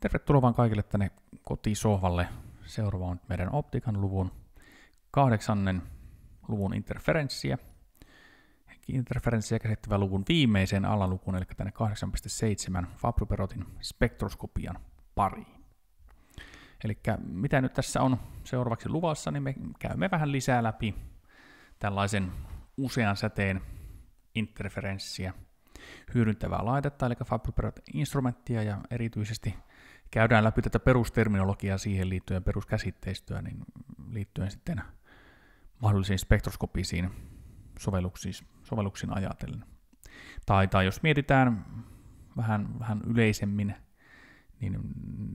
Tervetuloa vaan kaikille tänne kotisohvalle. Seuraava on meidän optikan luvun kahdeksannen luvun interferenssiä. Interferenssiä käsittävä luvun viimeiseen alalukuun, eli tänne 8.7 Fabry-Perotin spektroskopian pariin. Eli mitä nyt tässä on seuraavaksi luvassa, niin me käymme vähän lisää läpi tällaisen usean säteen interferenssiä hyödyntävää laitetta, eli fabry instrumenttia ja erityisesti käydään läpi tätä perusterminologiaa siihen liittyen, peruskäsitteistöä, niin liittyen sitten mahdollisiin spektroskopisiin sovelluksiin, sovelluksiin ajatellen. Tai, tai jos mietitään vähän, vähän yleisemmin, niin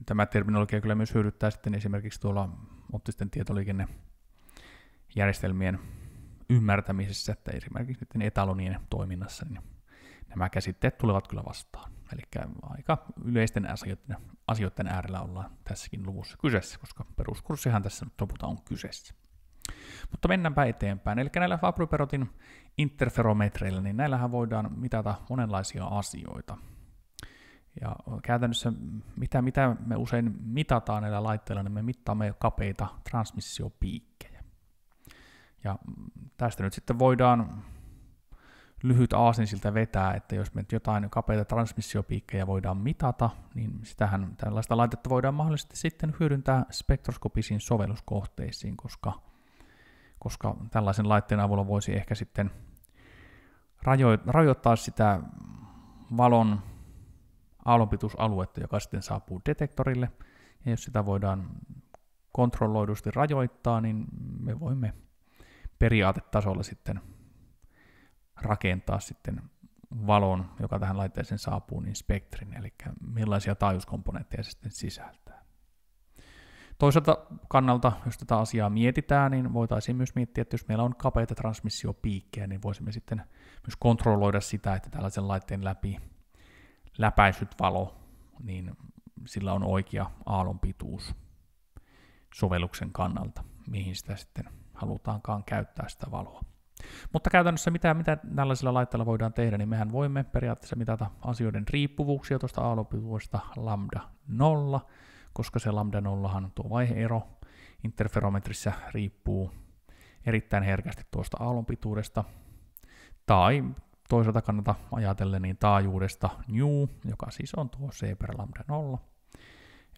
tämä terminologia kyllä myös hyödyttää sitten esimerkiksi tuolla optisten tietoliikennejärjestelmien ymmärtämisessä, että esimerkiksi etalonien toiminnassa, niin nämä käsitteet tulevat kyllä vastaan. Eli aika yleisten asioiden, asioiden äärellä ollaan tässäkin luvussa kyseessä, koska peruskurssihan tässä nyt lopulta on kyseessä. Mutta mennäänpä eteenpäin. Eli näillä Fabry-Perotin interferometreillä, niin näillähän voidaan mitata monenlaisia asioita. Ja käytännössä mitä, mitä me usein mitataan näillä laitteilla, niin me mittaamme kapeita transmissiopiikkejä. Ja tästä nyt sitten voidaan lyhyt aasin siltä vetää, että jos me jotain kapeita transmissiopiikkejä voidaan mitata, niin sitähän tällaista laitetta voidaan mahdollisesti sitten hyödyntää spektroskopisiin sovelluskohteisiin, koska, koska tällaisen laitteen avulla voisi ehkä sitten rajoittaa sitä valon aallonpituusaluetta, joka sitten saapuu detektorille, ja jos sitä voidaan kontrolloidusti rajoittaa, niin me voimme periaatetasolla sitten rakentaa sitten valon, joka tähän laitteeseen saapuu, niin spektrin, eli millaisia taajuuskomponentteja se sitten sisältää. Toiselta kannalta, jos tätä asiaa mietitään, niin voitaisiin myös miettiä, että jos meillä on kapeita transmissiopiikkejä, niin voisimme sitten myös kontrolloida sitä, että tällaisen laitteen läpi läpäisyt valo, niin sillä on oikea aallonpituus sovelluksen kannalta, mihin sitä sitten halutaankaan käyttää sitä valoa. Mutta käytännössä mitä, mitä tällaisilla laitteilla voidaan tehdä, niin mehän voimme periaatteessa mitata asioiden riippuvuuksia tuosta aallopivuudesta lambda 0, koska se lambda 0 tuo vaiheero interferometrissä riippuu erittäin herkästi tuosta aallonpituudesta. Tai toisaalta kannata ajatellen niin taajuudesta nu, joka siis on tuo c per lambda 0.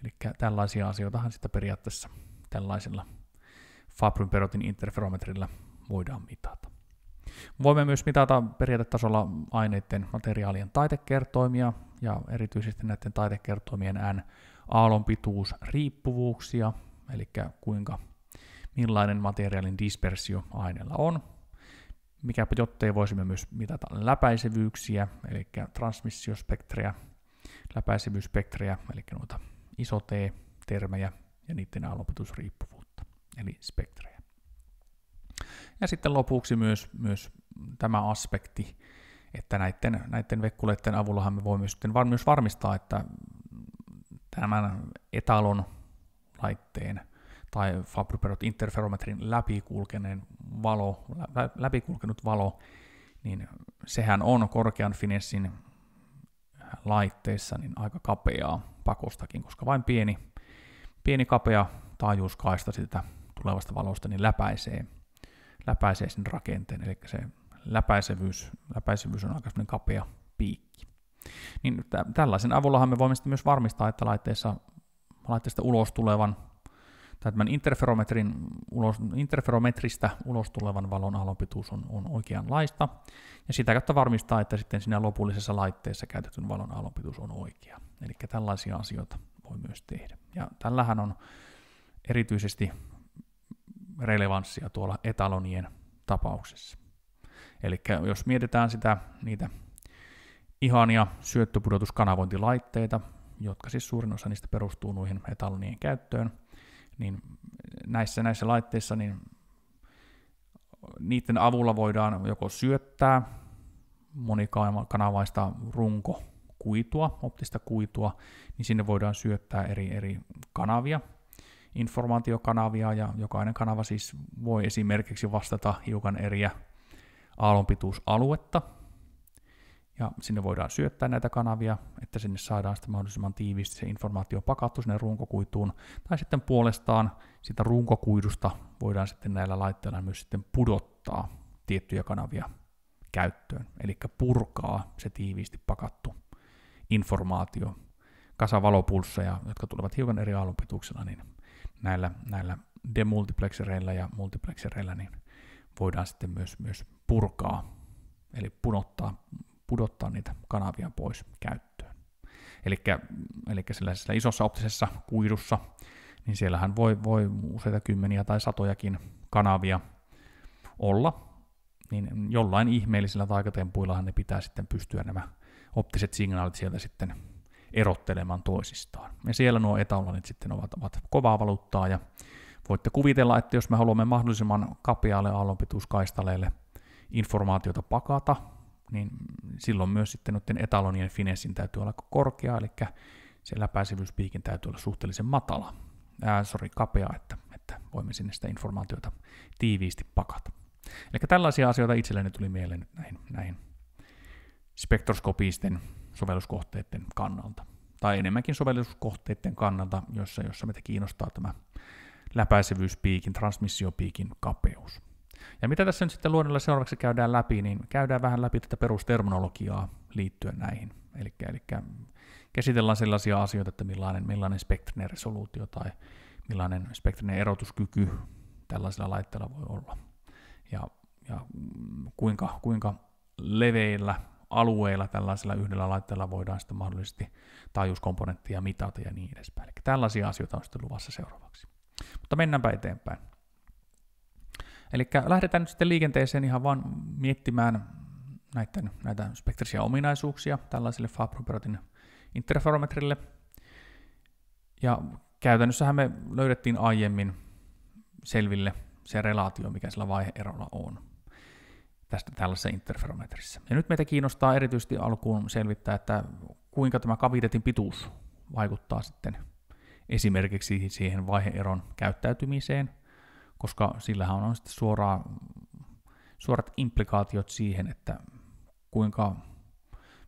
Eli tällaisia asioitahan sitä periaatteessa tällaisella Fabryn-Perotin interferometrillä voidaan mitata. Voimme myös mitata periaatetasolla aineiden materiaalien taitekertoimia ja erityisesti näiden taitekertoimien N aallonpituusriippuvuuksia, eli kuinka millainen materiaalin dispersio aineella on. Mikä jottei voisimme myös mitata läpäisevyyksiä, eli transmissiospektrejä, läpäisevyysspektriä, eli noita iso T-termejä ja niiden aallonpituusriippuvuutta, eli spektrejä. Ja sitten lopuksi myös, myös tämä aspekti, että näiden, näiden vekkuleiden avullahan me voimme sitten var, myös varmistaa, että tämän etalon laitteen tai Fabriperot interferometrin läpikulkeneen valo, lä, läpikulkenut valo, niin sehän on korkean finessin laitteissa niin aika kapeaa pakostakin, koska vain pieni, pieni kapea taajuuskaista sitä tulevasta valosta niin läpäisee läpäisee sen rakenteen, eli se läpäisevyys, läpäisevyys on aika kapea piikki. Niin t- tällaisen avullahan me voimme sitten myös varmistaa, että laitteessa, laitteesta ulos tulevan tai tämän interferometrin ulos, interferometristä ulos tulevan valon aallonpituus on, on oikeanlaista, ja sitä kautta varmistaa, että sitten siinä lopullisessa laitteessa käytetyn valon aallonpituus on oikea. Eli tällaisia asioita voi myös tehdä. Ja tällähän on erityisesti relevanssia tuolla etalonien tapauksessa. Eli jos mietitään sitä niitä ihania syöttöpudotuskanavointilaitteita, jotka siis suurin osa niistä perustuu noihin etalonien käyttöön, niin näissä, näissä laitteissa niin niiden avulla voidaan joko syöttää monikanavaista runko kuitua, optista kuitua, niin sinne voidaan syöttää eri, eri kanavia, informaatiokanavia ja jokainen kanava siis voi esimerkiksi vastata hiukan eriä aallonpituusaluetta. Ja sinne voidaan syöttää näitä kanavia, että sinne saadaan sitten mahdollisimman tiiviisti se informaatio pakattu sinne runkokuituun. Tai sitten puolestaan sitä runkokuidusta voidaan sitten näillä laitteilla myös sitten pudottaa tiettyjä kanavia käyttöön. Eli purkaa se tiiviisti pakattu informaatio, kasa valopulsseja, jotka tulevat hiukan eri aallonpituuksilla, niin näillä, näillä demultiplexereillä ja multiplexereillä niin voidaan sitten myös, myös purkaa, eli punottaa, pudottaa niitä kanavia pois käyttöön. Eli, eli sellaisessa isossa optisessa kuidussa, niin siellähän voi, voi useita kymmeniä tai satojakin kanavia olla, niin jollain ihmeellisillä taikatempuillahan ne pitää sitten pystyä nämä optiset signaalit sieltä sitten erottelemaan toisistaan. Ja siellä nuo etanolonit sitten ovat, ovat kovaa valuuttaa ja voitte kuvitella, että jos me haluamme mahdollisimman kapealle aallonpituuskaistaleelle informaatiota pakata, niin silloin myös sitten etalonien finessin täytyy olla korkea, eli se läpäisevyyspiikin täytyy olla suhteellisen matala, ää, sorry, kapea, että, että voimme sinne sitä informaatiota tiiviisti pakata. Eli tällaisia asioita itselleni tuli mieleen näihin, näihin spektroskopisten sovelluskohteiden kannalta, tai enemmänkin sovelluskohteiden kannalta, jossa, jossa meitä kiinnostaa tämä läpäisevyyspiikin, transmissiopiikin kapeus. Ja mitä tässä nyt sitten luonnolla seuraavaksi käydään läpi, niin käydään vähän läpi tätä perusterminologiaa liittyen näihin. Eli, eli käsitellään sellaisia asioita, että millainen, millainen spektrinen resoluutio tai millainen spektrinen erotuskyky tällaisella laitteella voi olla. Ja, ja kuinka, kuinka leveillä alueilla tällaisella yhdellä laitteella voidaan sitten mahdollisesti taajuuskomponenttia mitata ja niin edespäin. Eli tällaisia asioita on sitten luvassa seuraavaksi. Mutta mennäänpä eteenpäin. Eli lähdetään nyt sitten liikenteeseen ihan vaan miettimään näiden, näitä spektrisiä ominaisuuksia tällaiselle Fabroperatin interferometrille. Ja käytännössähän me löydettiin aiemmin selville se relaatio, mikä sillä vaiheerolla on tästä tällaisessa interferometrissä. Ja nyt meitä kiinnostaa erityisesti alkuun selvittää, että kuinka tämä kavitetin pituus vaikuttaa sitten esimerkiksi siihen vaiheeron käyttäytymiseen, koska sillähän on sitten suoraa, suorat implikaatiot siihen, että kuinka,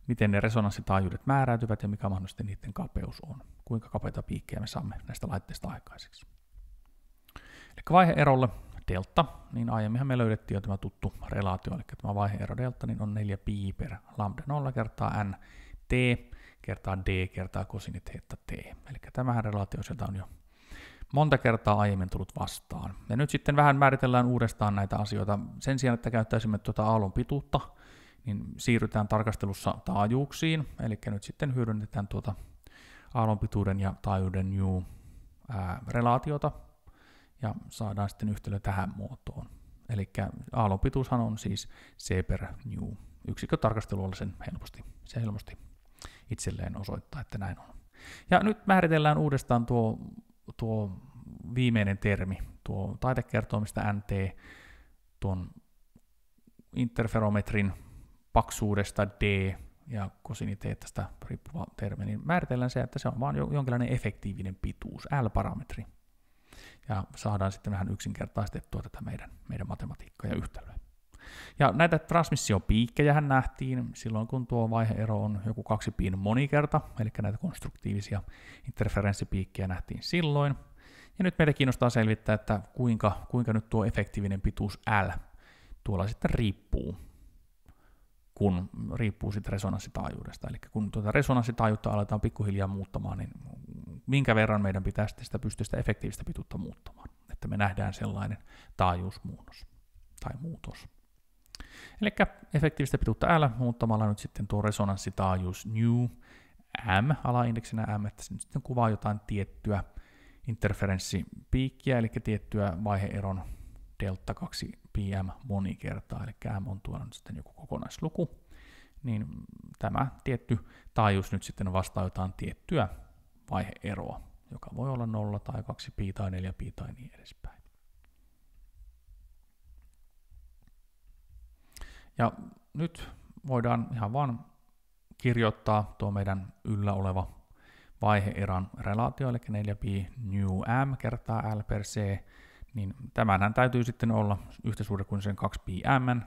miten ne resonanssitaajuudet määräytyvät ja mikä mahdollisesti niiden kapeus on, kuinka kapeita piikkejä me saamme näistä laitteista aikaiseksi. Eli vaiheerolle delta, niin aiemminhan me löydettiin jo tämä tuttu relaatio, eli tämä vaiheero delta niin on 4 pi per lambda 0 kertaa n t kertaa d kertaa kosini theta t. Eli tämähän relaatio sieltä on jo monta kertaa aiemmin tullut vastaan. Ja nyt sitten vähän määritellään uudestaan näitä asioita. Sen sijaan, että käyttäisimme tuota aallon pituutta, niin siirrytään tarkastelussa taajuuksiin, eli nyt sitten hyödynnetään tuota aallonpituuden ja taajuuden new relaatiota, ja saadaan sitten yhtälö tähän muotoon. Eli aallonpituushan on siis C per new. Yksikkö on sen helposti, se helposti itselleen osoittaa, että näin on. Ja nyt määritellään uudestaan tuo, tuo viimeinen termi, tuo taitekertoimista NT, tuon interferometrin paksuudesta D ja kosiniteettasta riippuva termi, niin määritellään se, että se on vain jonkinlainen efektiivinen pituus, L-parametri ja saadaan sitten vähän yksinkertaistettua tätä meidän, meidän matematiikkaa ja yhtälöä. Ja näitä transmissiopiikkejähän nähtiin silloin, kun tuo vaiheero on joku kaksi piin monikerta, eli näitä konstruktiivisia interferenssipiikkejä nähtiin silloin. Ja nyt meitä kiinnostaa selvittää, että kuinka, kuinka nyt tuo efektiivinen pituus L tuolla sitten riippuu, kun riippuu sitten resonanssitaajuudesta. Eli kun tuota resonanssitaajuutta aletaan pikkuhiljaa muuttamaan, niin minkä verran meidän pitäisi sitä pystystä efektiivistä pituutta muuttamaan, että me nähdään sellainen taajuusmuunnos tai muutos. Eli efektiivistä pituutta L muuttamalla nyt sitten tuo resonanssitaajuus new m alaindeksinä m, että se nyt sitten kuvaa jotain tiettyä interferenssipiikkiä, eli tiettyä vaiheeron delta 2 pm monikertaa, eli m on tuolla nyt sitten joku kokonaisluku, niin tämä tietty taajuus nyt sitten vastaa jotain tiettyä vaiheeroa, joka voi olla 0 tai 2 pi tai 4 pi tai niin edespäin. Ja nyt voidaan ihan vaan kirjoittaa tuo meidän yllä oleva vaiheeran relaatio, eli 4 pi nu m kertaa l per c, niin tämänhän täytyy sitten olla yhtä suuri kuin sen 2 pi m,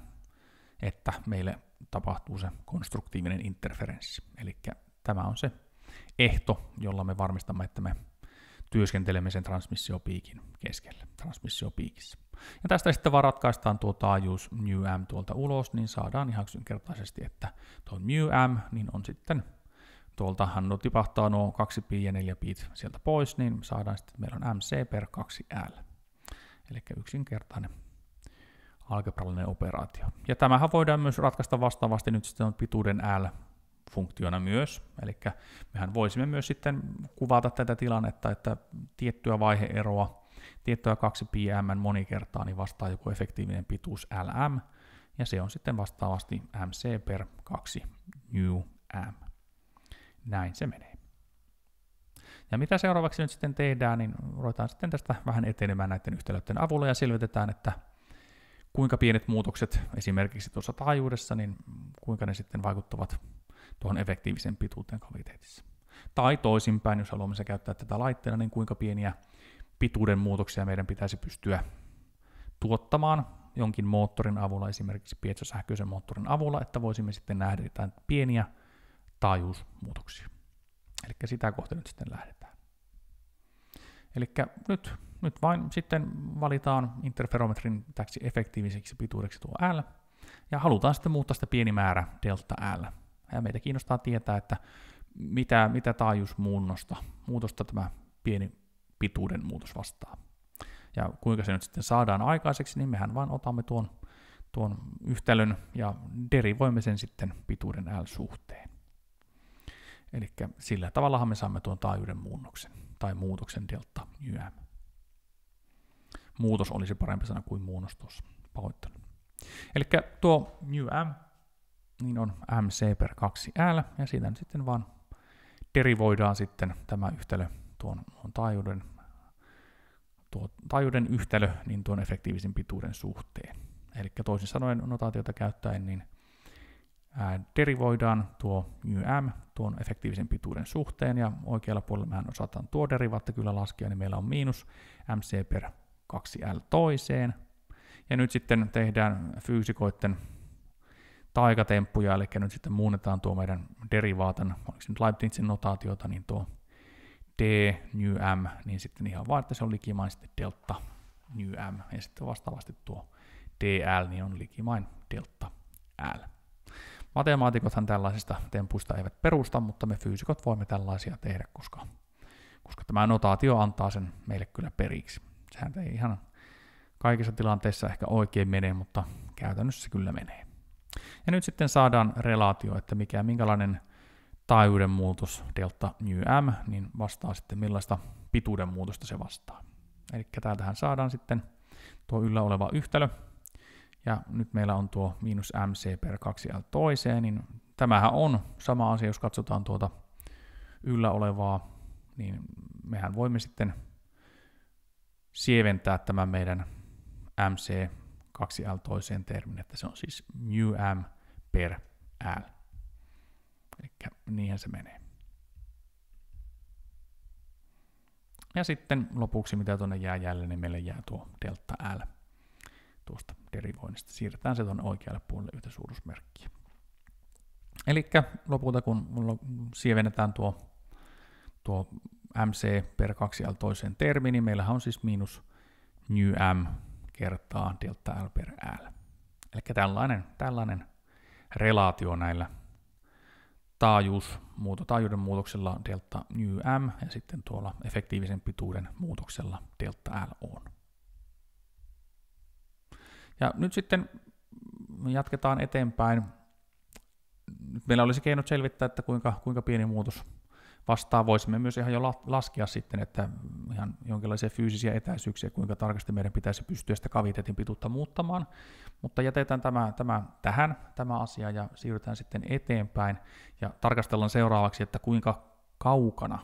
että meille tapahtuu se konstruktiivinen interferenssi. Eli tämä on se ehto, jolla me varmistamme, että me työskentelemme sen transmissiopiikin keskellä, transmissiopiikissä. Ja tästä sitten vaan ratkaistaan tuo taajuus μm tuolta ulos, niin saadaan ihan yksinkertaisesti, että tuo μm niin on sitten tuoltahan no tipahtaa nuo 2 pi ja 4 pi sieltä pois, niin saadaan sitten, että meillä on mc per 2l. Eli yksinkertainen algebrallinen operaatio. Ja tämähän voidaan myös ratkaista vastaavasti nyt sitten on pituuden l funktiona myös. Eli mehän voisimme myös sitten kuvata tätä tilannetta, että tiettyä vaiheeroa, tiettyä 2 pm monikertaa, niin vastaa joku efektiivinen pituus Lm, ja se on sitten vastaavasti mc per 2 new m. Näin se menee. Ja mitä seuraavaksi nyt sitten tehdään, niin ruvetaan sitten tästä vähän etenemään näiden yhtälöiden avulla ja selvitetään, että kuinka pienet muutokset esimerkiksi tuossa taajuudessa, niin kuinka ne sitten vaikuttavat tuohon efektiivisen pituuteen kaviteetissa. Tai toisinpäin, jos haluamme se käyttää tätä laitteena, niin kuinka pieniä pituuden muutoksia meidän pitäisi pystyä tuottamaan jonkin moottorin avulla, esimerkiksi pietsosähköisen moottorin avulla, että voisimme sitten nähdä jotain pieniä taajuusmuutoksia. Eli sitä kohti nyt sitten lähdetään. Eli nyt, nyt vain sitten valitaan interferometrin täksi efektiiviseksi pituudeksi tuo L, ja halutaan sitten muuttaa sitä pieni määrä delta L ja meitä kiinnostaa tietää, että mitä, mitä taajuusmuunnosta, muutosta tämä pieni pituuden muutos vastaa. Ja kuinka se nyt sitten saadaan aikaiseksi, niin mehän vain otamme tuon, tuon yhtälön ja derivoimme sen sitten pituuden L-suhteen. Eli sillä tavallahan me saamme tuon taajuuden muunnoksen tai muutoksen delta YM. Muutos olisi parempi sana kuin muunnos tuossa, pahoittelen. Eli tuo YM niin on mc per 2l, ja siitä nyt sitten vaan derivoidaan sitten tämä yhtälö tuon, tuon taajuuden, tuo taajuuden yhtälö niin tuon efektiivisen pituuden suhteen. Eli toisin sanoen notaatiota käyttäen, niin derivoidaan tuo ym tuon efektiivisen pituuden suhteen, ja oikealla puolella mehän osataan tuo derivaatte kyllä laskea, niin meillä on miinus mc per 2l toiseen. Ja nyt sitten tehdään fyysikoiden taikatemppuja, eli nyt sitten muunnetaan tuo meidän derivaatan, oliko se nyt Leibnizin notaatiota, niin tuo d nu m, niin sitten ihan vaan, että se on likimain sitten delta nu m, ja sitten vastaavasti tuo dl, niin on likimain delta l. Matemaatikothan tällaisista tempuista eivät perusta, mutta me fyysikot voimme tällaisia tehdä, koska, koska tämä notaatio antaa sen meille kyllä periksi. Sehän ei ihan kaikissa tilanteissa ehkä oikein mene, mutta käytännössä kyllä menee. Ja nyt sitten saadaan relaatio, että mikä, minkälainen taajuuden muutos delta nu m niin vastaa sitten millaista pituuden muutosta se vastaa. Eli täältähän saadaan sitten tuo yllä oleva yhtälö. Ja nyt meillä on tuo miinus mc per 2l toiseen, niin tämähän on sama asia, jos katsotaan tuota yllä olevaa, niin mehän voimme sitten sieventää tämän meidän mc 2L toiseen termiin, että se on siis μm per L. Eli niinhän se menee. Ja sitten lopuksi, mitä tuonne jää jälleen niin meille jää tuo delta L tuosta derivoinnista. Siirretään se tuonne oikealle puolelle yhtä suuruusmerkkiä. Eli lopulta, kun sievennetään tuo, tuo mc per 2l toiseen termiin, niin meillähän on siis miinus μm kertaa delta L per L. Eli tällainen, tällainen relaatio näillä taajuus, muuto, taajuuden muutoksella delta m ja sitten tuolla efektiivisen pituuden muutoksella delta L on. Ja nyt sitten jatketaan eteenpäin. Nyt meillä olisi keinot selvittää, että kuinka, kuinka pieni muutos vastaan voisimme myös ihan jo laskea sitten, että ihan jonkinlaisia fyysisiä etäisyyksiä, kuinka tarkasti meidän pitäisi pystyä sitä kavitetin pituutta muuttamaan, mutta jätetään tämä, tämä tähän, tämä asia, ja siirrytään sitten eteenpäin, ja tarkastellaan seuraavaksi, että kuinka kaukana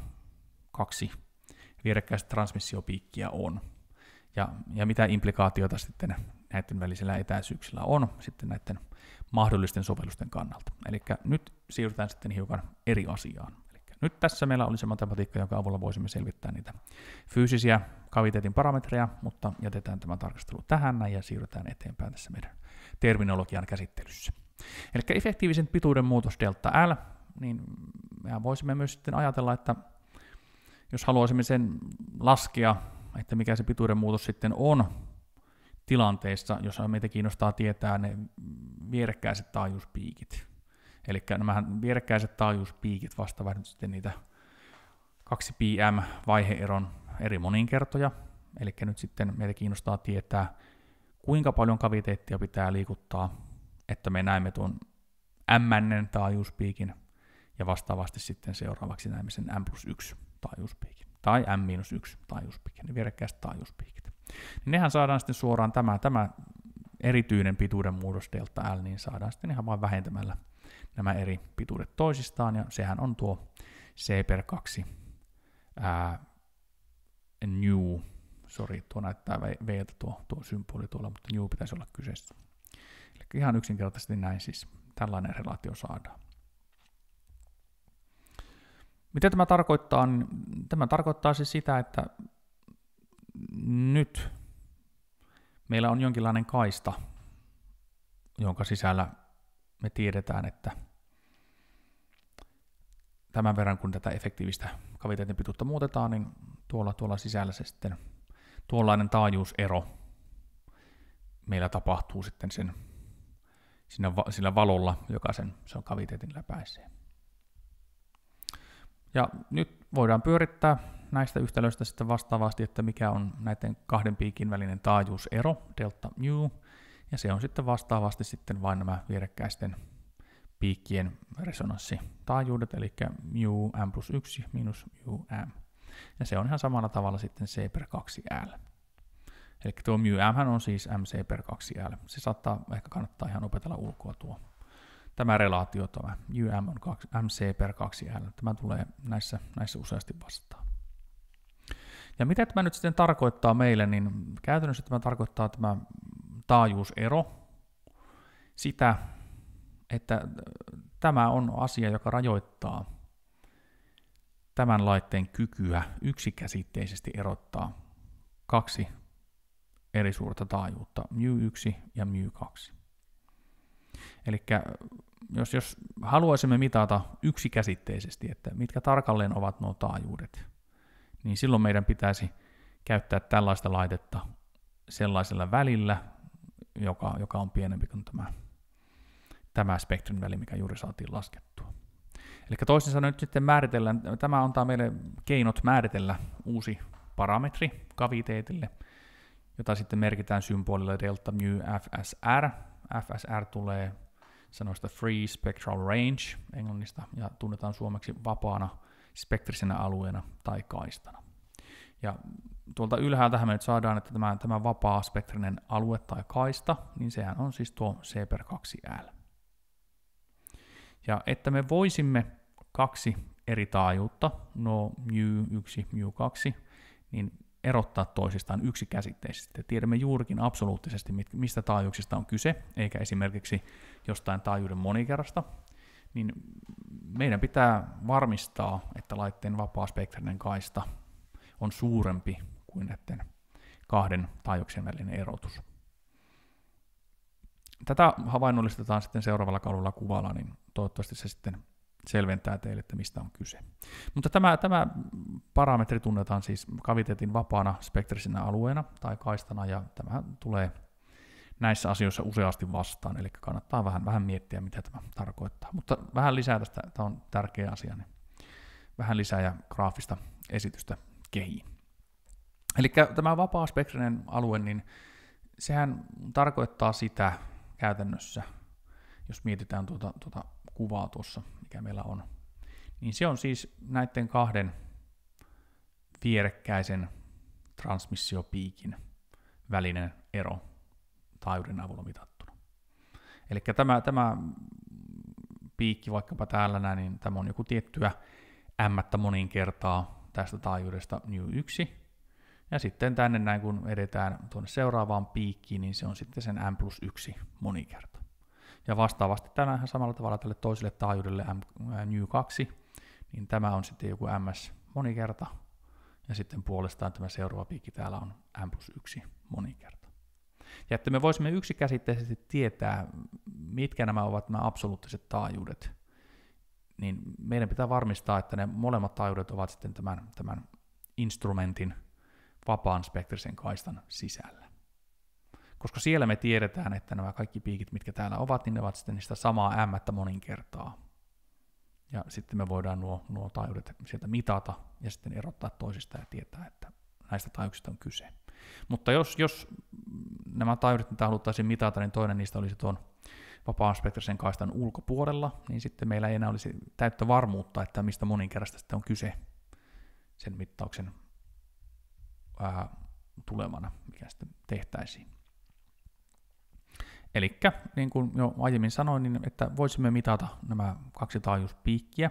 kaksi vierekkäistä transmissiopiikkiä on, ja, ja mitä implikaatioita sitten näiden välisillä etäisyyksillä on sitten näiden mahdollisten sovellusten kannalta. Eli nyt siirrytään sitten hiukan eri asiaan. Nyt tässä meillä oli se matematiikka, jonka avulla voisimme selvittää niitä fyysisiä kaviteetin parametreja, mutta jätetään tämä tarkastelu tähän ja siirrytään eteenpäin tässä meidän terminologian käsittelyssä. Eli efektiivisen pituuden muutos delta L, niin mehän voisimme myös sitten ajatella, että jos haluaisimme sen laskea, että mikä se pituuden muutos sitten on tilanteessa, jossa meitä kiinnostaa tietää ne vierekkäiset taajuuspiikit, Eli nämä vierekkäiset taajuuspiikit vastaavat nyt sitten niitä 2 pm vaiheeron eri moninkertoja. Eli nyt sitten meitä kiinnostaa tietää, kuinka paljon kaviteettia pitää liikuttaa, että me näemme tuon mn taajuuspiikin ja vastaavasti sitten seuraavaksi näemme sen m plus 1 taajuuspiikin tai m-1 taajuuspiikki, niin vierekkäiset taajuuspiikit. Niin nehän saadaan sitten suoraan tämä, tämä erityinen pituuden muodos delta L, niin saadaan sitten ihan vain vähentämällä nämä eri pituudet toisistaan, ja sehän on tuo C per 2 ää, new, sorry, tuo näyttää v tuo, tuo symboli tuolla, mutta new pitäisi olla kyseessä. Eli ihan yksinkertaisesti näin siis tällainen relaatio saadaan. Mitä tämä tarkoittaa? Niin tämä tarkoittaa siis sitä, että nyt meillä on jonkinlainen kaista, jonka sisällä me tiedetään, että tämän verran kun tätä efektiivistä kaviteetin pituutta muutetaan, niin tuolla, tuolla sisällä se sitten tuollainen taajuusero meillä tapahtuu sitten sen, siinä, sillä valolla, joka sen, sen kaviteetin läpäisee. Ja nyt voidaan pyörittää näistä yhtälöistä sitten vastaavasti, että mikä on näiden kahden piikin välinen taajuusero, delta mu, ja se on sitten vastaavasti sitten vain nämä vierekkäisten piikkien resonanssitaajuudet, eli m plus 1 miinus m Ja se on ihan samalla tavalla sitten C per 2L. Eli tuo m on siis mc per 2L. Se saattaa ehkä kannattaa ihan opetella ulkoa tuo. Tämä relaatio, tämä m on 2, mc per 2L. Tämä tulee näissä, näissä useasti vastaan. Ja mitä tämä nyt sitten tarkoittaa meille, niin käytännössä tämä tarkoittaa tämä taajuusero, sitä, että tämä on asia, joka rajoittaa tämän laitteen kykyä yksikäsitteisesti erottaa kaksi eri suurta taajuutta, mu 1 ja mu 2 Eli jos, jos haluaisimme mitata yksikäsitteisesti, että mitkä tarkalleen ovat nuo taajuudet, niin silloin meidän pitäisi käyttää tällaista laitetta sellaisella välillä, joka, joka on pienempi kuin tämä, tämä spektrin väli, mikä juuri saatiin laskettua. Eli toisin sanoen nyt sitten määritellään, tämä antaa meille keinot määritellä uusi parametri kaviteetille, jota sitten merkitään symbolilla delta mu FSR. FSR tulee sanoista Free Spectral Range englannista ja tunnetaan suomeksi vapaana spektrisenä alueena tai kaistana. Ja tuolta ylhäältä me nyt saadaan, että tämä, tämä vapaa-spektrinen alue tai kaista, niin sehän on siis tuo per 2 l Ja että me voisimme kaksi eri taajuutta, no mu 1 mu 2 niin erottaa toisistaan yksikäsitteisesti. Tiedämme juurikin absoluuttisesti, mistä taajuuksista on kyse, eikä esimerkiksi jostain taajuuden monikerrasta, niin meidän pitää varmistaa, että laitteen vapaa-spektrinen kaista on suurempi kuin näiden kahden taajuuksien välinen erotus. Tätä havainnollistetaan sitten seuraavalla kaudella kuvalla, niin toivottavasti se sitten selventää teille, että mistä on kyse. Mutta tämä, tämä parametri tunnetaan siis kaviteetin vapaana spektrisinä alueena tai kaistana, ja tämä tulee näissä asioissa useasti vastaan, eli kannattaa vähän, vähän miettiä, mitä tämä tarkoittaa. Mutta vähän lisää tästä, tämä on tärkeä asia, niin vähän lisää ja graafista esitystä kehiin. Eli tämä vapaaspektrinen alue, niin sehän tarkoittaa sitä käytännössä, jos mietitään tuota, tuota kuvaa tuossa, mikä meillä on, niin se on siis näiden kahden vierekkäisen transmissiopiikin välinen ero taajuuden avulla mitattuna. Eli tämä, tämä piikki vaikkapa täällä näin, niin tämä on joku tiettyä m monin kertaa tästä taajuudesta nu 1, ja sitten tänne näin, kun edetään tuonne seuraavaan piikkiin, niin se on sitten sen m plus 1 monikerta. Ja vastaavasti tänään samalla tavalla tälle toiselle taajuudelle m, new 2, niin tämä on sitten joku ms monikerta, ja sitten puolestaan tämä seuraava piikki täällä on m plus 1 monikerta. Ja että me voisimme yksikäsitteisesti tietää, mitkä nämä ovat nämä absoluuttiset taajuudet, niin meidän pitää varmistaa, että ne molemmat taajuudet ovat sitten tämän, tämän instrumentin vapaan spektrisen kaistan sisällä. Koska siellä me tiedetään, että nämä kaikki piikit, mitkä täällä ovat, niin ne ovat sitten sitä samaa m monin kertaa. Ja sitten me voidaan nuo, nuo taajuudet sieltä mitata ja sitten erottaa toisista ja tietää, että näistä taajuuksista on kyse. Mutta jos, jos nämä taajuudet, mitä haluttaisiin mitata, niin toinen niistä olisi tuon vapaan spektrisen kaistan ulkopuolella, niin sitten meillä ei enää olisi täyttä varmuutta, että mistä moninkertaista sitten on kyse sen mittauksen ää, äh, tulemana, mikä sitten tehtäisiin. Eli niin kuin jo aiemmin sanoin, niin että voisimme mitata nämä kaksi taajuuspiikkiä,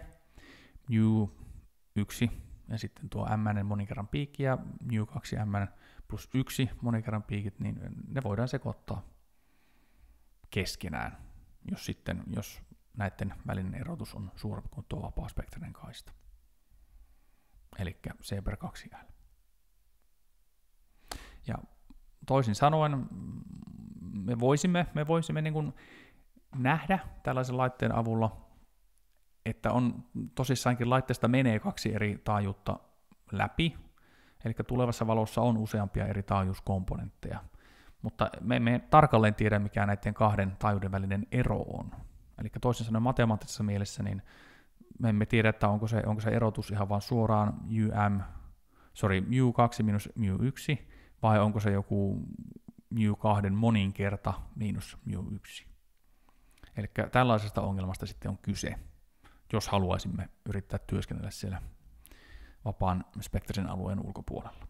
mu 1 ja sitten tuo m monikerran piikki ja mu 2 m plus 1 monikerran piikit, niin ne voidaan sekoittaa keskenään, jos sitten, jos näiden välinen erotus on suurempi kuin tuo vapaaspektrinen kaista. Eli C per 2L. Ja toisin sanoen me voisimme, me voisimme niin kuin nähdä tällaisen laitteen avulla, että on tosissaankin laitteesta menee kaksi eri taajuutta läpi, eli tulevassa valossa on useampia eri taajuuskomponentteja, mutta me emme tarkalleen tiedä, mikä näiden kahden taajuuden välinen ero on. Eli toisin sanoen matemaattisessa mielessä, niin me emme tiedä, että onko se, onko se erotus ihan vain suoraan UM, sorry, mu2 minus mu1, vai onko se joku mu2 moninkerta miinus mu1. Eli tällaisesta ongelmasta sitten on kyse, jos haluaisimme yrittää työskennellä siellä vapaan spektrisen alueen ulkopuolella.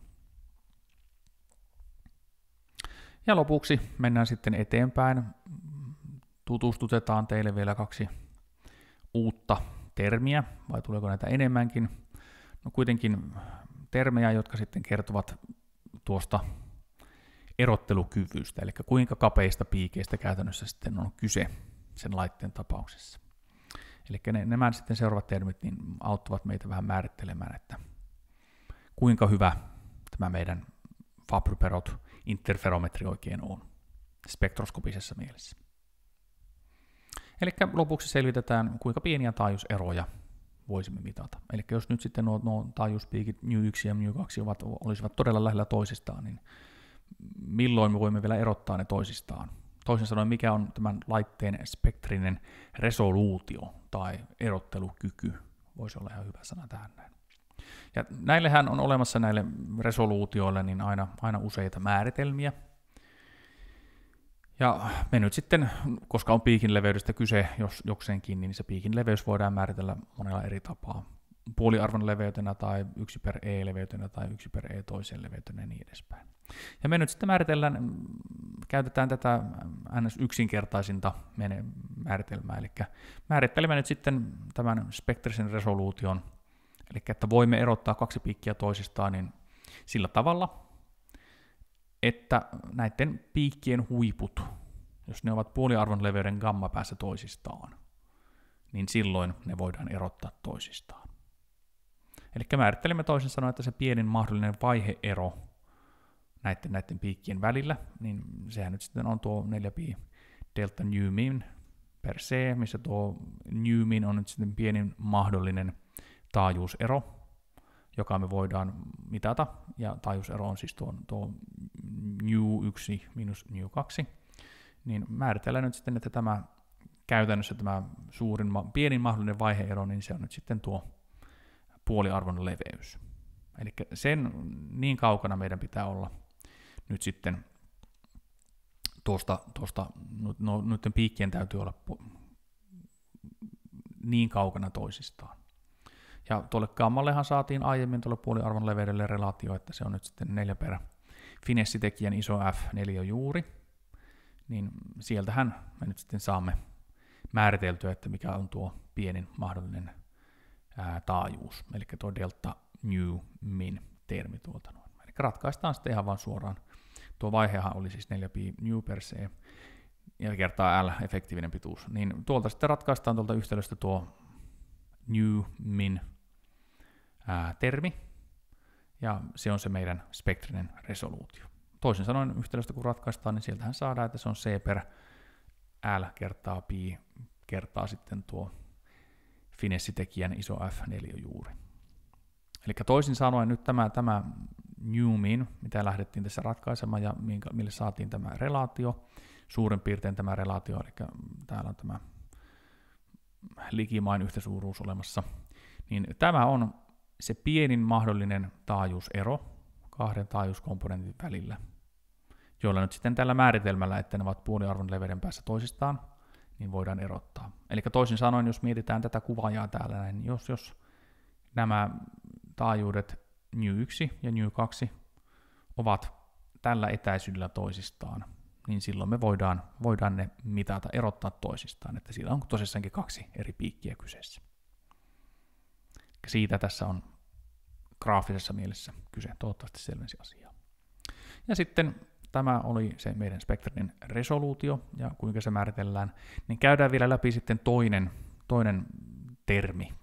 Ja lopuksi mennään sitten eteenpäin. Tutustutetaan teille vielä kaksi uutta termiä, vai tuleeko näitä enemmänkin. No kuitenkin termejä, jotka sitten kertovat tuosta erottelukyvystä, eli kuinka kapeista piikeistä käytännössä sitten on kyse sen laitteen tapauksessa. Eli ne, nämä sitten seuraavat termit niin auttavat meitä vähän määrittelemään, että kuinka hyvä tämä meidän Fabry-perot interferometri oikein on spektroskopisessa mielessä. Eli lopuksi selvitetään, kuinka pieniä taajuuseroja voisimme mitata. Eli jos nyt sitten nuo, nuo taajuuspiikit New 1 ja New 2 ovat, olisivat todella lähellä toisistaan, niin milloin me voimme vielä erottaa ne toisistaan? Toisin sanoen, mikä on tämän laitteen spektrinen resoluutio tai erottelukyky? Voisi olla ihan hyvä sana tähän näin. Ja näillehän on olemassa näille resoluutioille niin aina, aina useita määritelmiä, ja me nyt sitten, koska on piikin leveydestä kyse, jos jokseenkin, niin se piikin leveys voidaan määritellä monella eri tapaa. Puoliarvon leveytenä tai yksi per E-leveytenä tai yksi per E toiseen leveytenä ja niin edespäin. Ja me nyt sitten määritellään, käytetään tätä ns. yksinkertaisinta määritelmää, eli määrittelemme nyt sitten tämän spektrisen resoluution, eli että voimme erottaa kaksi piikkiä toisistaan niin sillä tavalla, että näiden piikkien huiput, jos ne ovat puoliarvon leveyden gamma päässä toisistaan, niin silloin ne voidaan erottaa toisistaan. Eli määrittelemme toisin sanoen, että se pienin mahdollinen vaiheero näiden, näiden piikkien välillä, niin sehän nyt sitten on tuo 4 pi delta newmin per se, missä tuo newmin on nyt sitten pienin mahdollinen taajuusero, joka me voidaan mitata, ja taajuusero on siis tuo, tuo nu1 minus nu2, niin määritellään nyt sitten, että tämä käytännössä tämä suurin, pienin mahdollinen vaiheero, niin se on nyt sitten tuo puoliarvon leveys. Eli sen niin kaukana meidän pitää olla nyt sitten tuosta, tuosta no, no noiden piikkien täytyy olla niin kaukana toisistaan. Ja tuolle gammallehan saatiin aiemmin tuolle puoliarvon leveydelle relaatio, että se on nyt sitten neljä per finessitekijän iso F4 juuri. Niin sieltähän me nyt sitten saamme määriteltyä, että mikä on tuo pienin mahdollinen ää, taajuus, eli tuo delta new min termi tuolta noin. Eli ratkaistaan sitten ihan vaan suoraan. Tuo vaihehan oli siis 4 pi new per c, ja kertaa L, efektiivinen pituus. Niin tuolta sitten ratkaistaan tuolta yhtälöstä tuo new min ää, termi, ja se on se meidän spektrinen resoluutio. Toisin sanoen yhtälöstä kun ratkaistaan, niin sieltähän saadaan, että se on C per L kertaa pi kertaa sitten tuo finessitekijän iso F4 juuri. Eli toisin sanoen nyt tämä, tämä Newmin, mitä lähdettiin tässä ratkaisemaan ja minkä, mille saatiin tämä relaatio, suurin piirtein tämä relaatio, eli täällä on tämä likimain suuruus olemassa, niin tämä on se pienin mahdollinen taajuusero kahden taajuuskomponentin välillä, joilla nyt sitten tällä määritelmällä, että ne ovat puoliarvon leveyden päässä toisistaan, niin voidaan erottaa. Eli toisin sanoen, jos mietitään tätä kuvaajaa täällä, niin jos, jos nämä taajuudet ny1 ja ny2 ovat tällä etäisyydellä toisistaan, niin silloin me voidaan, voidaan ne mitata, erottaa toisistaan, että sillä on tosissaankin kaksi eri piikkiä kyseessä siitä tässä on graafisessa mielessä kyse. Toivottavasti selvensi asiaa. Ja sitten tämä oli se meidän spektrin resoluutio ja kuinka se määritellään. Niin käydään vielä läpi sitten toinen, toinen termi,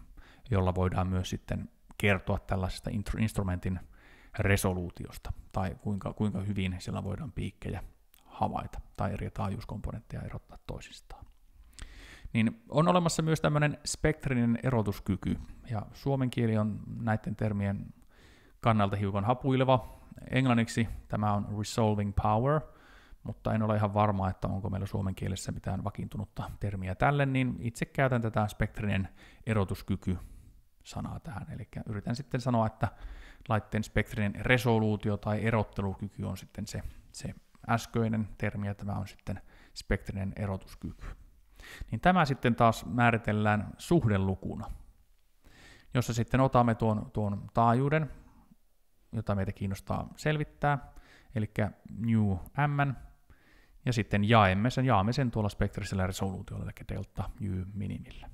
jolla voidaan myös sitten kertoa tällaisesta instrumentin resoluutiosta tai kuinka, kuinka hyvin sillä voidaan piikkejä havaita tai eri taajuuskomponentteja erottaa toisistaan niin on olemassa myös tämmöinen spektrinen erotuskyky, ja suomen kieli on näiden termien kannalta hiukan hapuileva. Englanniksi tämä on resolving power, mutta en ole ihan varma, että onko meillä suomen kielessä mitään vakiintunutta termiä tälle, niin itse käytän tätä spektrinen erotuskyky sanaa tähän. Eli yritän sitten sanoa, että laitteen spektrinen resoluutio tai erottelukyky on sitten se, se äskeinen termi, ja tämä on sitten spektrinen erotuskyky. Niin tämä sitten taas määritellään suhdelukuna, jossa sitten otamme tuon, tuon taajuuden, jota meitä kiinnostaa selvittää, eli new m, ja sitten jaemme sen, jaamme sen tuolla spektrisellä resoluutiolla, eli delta y minimillä.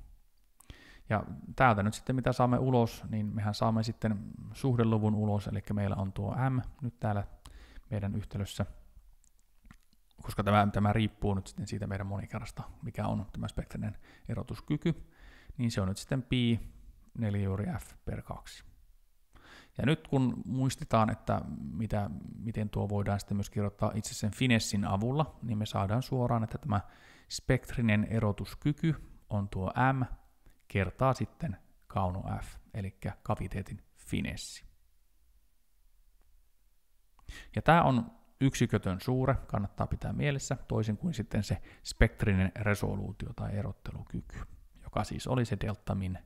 Ja täältä nyt sitten mitä saamme ulos, niin mehän saamme sitten suhdeluvun ulos, eli meillä on tuo m nyt täällä meidän yhtälössä – koska tämä, tämä riippuu nyt sitten siitä meidän monikerrasta, mikä on tämä spektrinen erotuskyky, niin se on nyt sitten pi 4 juuri f per 2. Ja nyt kun muistetaan, että mitä, miten tuo voidaan sitten myös kirjoittaa itse sen finessin avulla, niin me saadaan suoraan, että tämä spektrinen erotuskyky on tuo m kertaa sitten kauno f, eli kaviteetin finessi. Ja tämä on yksikötön suure kannattaa pitää mielessä, toisin kuin sitten se spektrinen resoluutio tai erottelukyky, joka siis oli se min,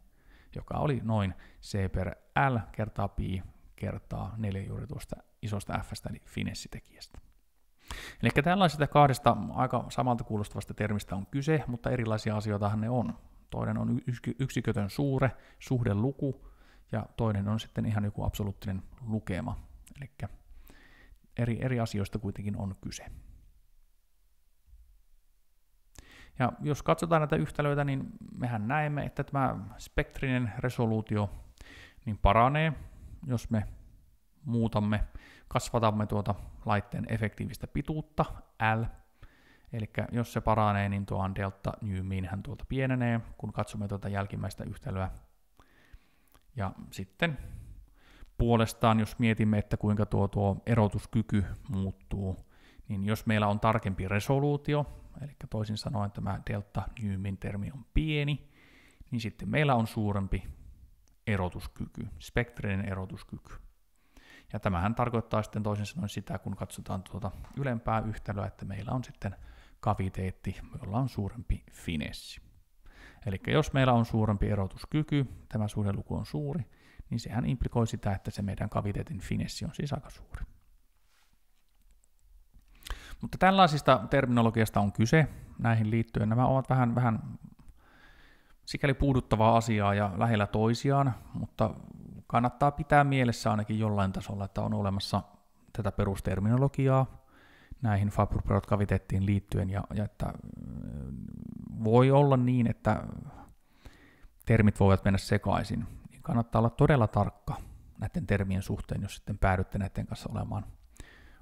joka oli noin C per L kertaa pi kertaa neljä juuri tuosta isosta f eli finessitekijästä. Eli tällaisista kahdesta aika samalta kuulostavasta termistä on kyse, mutta erilaisia asioitahan ne on. Toinen on yksikötön suure, suhdeluku, ja toinen on sitten ihan joku absoluuttinen lukema. Eli eri, eri asioista kuitenkin on kyse. Ja jos katsotaan näitä yhtälöitä, niin mehän näemme, että tämä spektrinen resoluutio niin paranee, jos me muutamme, kasvatamme tuota laitteen efektiivistä pituutta L. Eli jos se paranee, niin tuo delta new hän tuolta pienenee, kun katsomme tuota jälkimmäistä yhtälöä. Ja sitten puolestaan, jos mietimme, että kuinka tuo, tuo erotuskyky muuttuu, niin jos meillä on tarkempi resoluutio, eli toisin sanoen tämä delta nyymin termi on pieni, niin sitten meillä on suurempi erotuskyky, spektrinen erotuskyky. Ja tämähän tarkoittaa sitten toisin sanoen sitä, kun katsotaan tuota ylempää yhtälöä, että meillä on sitten kaviteetti, jolla on suurempi finessi. Eli jos meillä on suurempi erotuskyky, tämä suhdeluku on suuri, niin sehän implikoi sitä, että se meidän kaviteetin finessi on siis aika suuri. Mutta tällaisista terminologiasta on kyse näihin liittyen. Nämä ovat vähän, vähän sikäli puuduttavaa asiaa ja lähellä toisiaan, mutta kannattaa pitää mielessä ainakin jollain tasolla, että on olemassa tätä perusterminologiaa näihin fabryperot kaviteettiin liittyen, ja, ja että äh, voi olla niin, että termit voivat mennä sekaisin kannattaa olla todella tarkka näiden termien suhteen, jos sitten päädytte näiden kanssa olemaan,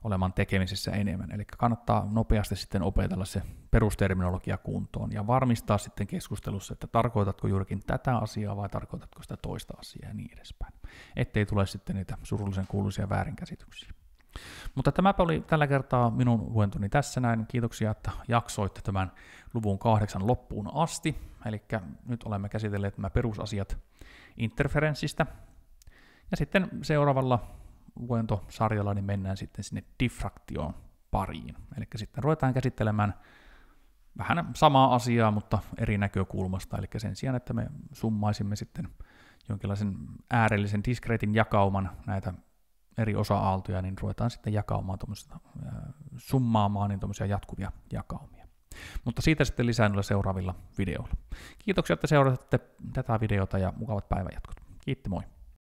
olemaan tekemisissä enemmän. Eli kannattaa nopeasti sitten opetella se perusterminologia kuntoon ja varmistaa sitten keskustelussa, että tarkoitatko juurikin tätä asiaa vai tarkoitatko sitä toista asiaa ja niin edespäin. Ettei tule sitten niitä surullisen kuuluisia väärinkäsityksiä. Mutta tämäpä oli tällä kertaa minun luentoni tässä näin. Kiitoksia, että jaksoitte tämän luvun kahdeksan loppuun asti. Eli nyt olemme käsitelleet nämä perusasiat interferenssistä. Ja sitten seuraavalla luentosarjalla niin mennään sitten sinne diffraktioon pariin. Eli sitten ruvetaan käsittelemään vähän samaa asiaa, mutta eri näkökulmasta. Eli sen sijaan, että me summaisimme sitten jonkinlaisen äärellisen diskreetin jakauman näitä eri osa-aaltoja, niin ruvetaan sitten jakaumaan tuommoista, summaamaan niin tuommoisia jatkuvia jakaumia. Mutta siitä sitten lisää noilla seuraavilla videoilla. Kiitoksia, että seurasitte tätä videota ja mukavat päivänjatkot. Kiitti, moi!